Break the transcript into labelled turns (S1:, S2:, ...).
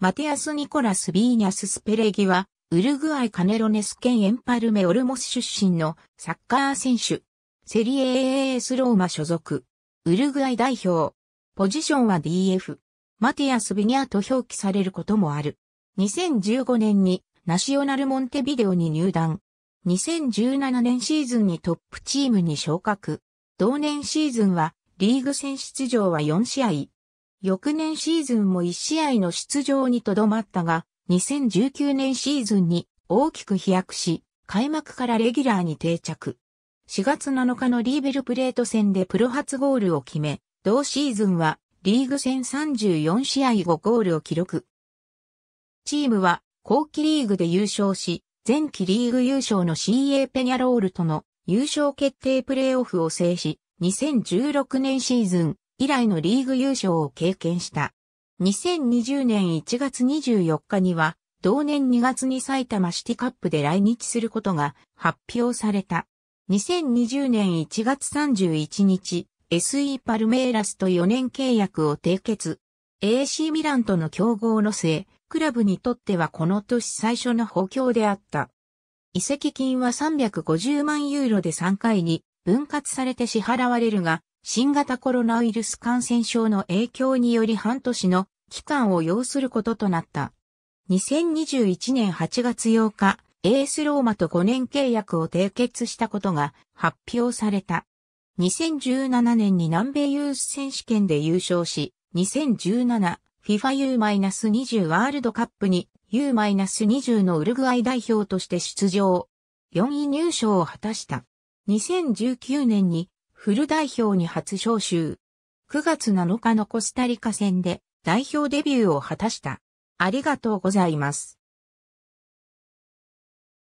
S1: マテアス・ニコラス・ビーニャス・スペレギは、ウルグアイ・カネロネス県エンパルメ・オルモス出身のサッカー選手。セリエ AAS ローマ所属。ウルグアイ代表。ポジションは DF。マティアス・ビニャと表記されることもある。2015年にナショナル・モンテビデオに入団。2017年シーズンにトップチームに昇格。同年シーズンはリーグ戦出場は4試合。翌年シーズンも1試合の出場にとどまったが、2019年シーズンに大きく飛躍し、開幕からレギュラーに定着。4月7日のリーベルプレート戦でプロ初ゴールを決め、同シーズンはリーグ戦34試合5ゴールを記録。チームは後期リーグで優勝し、前期リーグ優勝の CA ペニャロールとの優勝決定プレーオフを制し、2016年シーズン以来のリーグ優勝を経験した。2020年1月24日には、同年2月に埼玉シティカップで来日することが発表された。2020年1月31日、SE パルメイラスと4年契約を締結。AC ミランとの競合の末、クラブにとってはこの年最初の補強であった。移籍金は350万ユーロで3回に分割されて支払われるが、新型コロナウイルス感染症の影響により半年の期間を要することとなった。2021年8月8日、エースローマと5年契約を締結したことが発表された。2017年に南米ユース選手権で優勝し、2017 FIFA U-20 ワールドカップに U-20 のウルグアイ代表として出場。4位入賞を果たした。2019年にフル代表に初招集。9月7日のコスタリカ戦で代表デビューを果たした。ありがとうございます。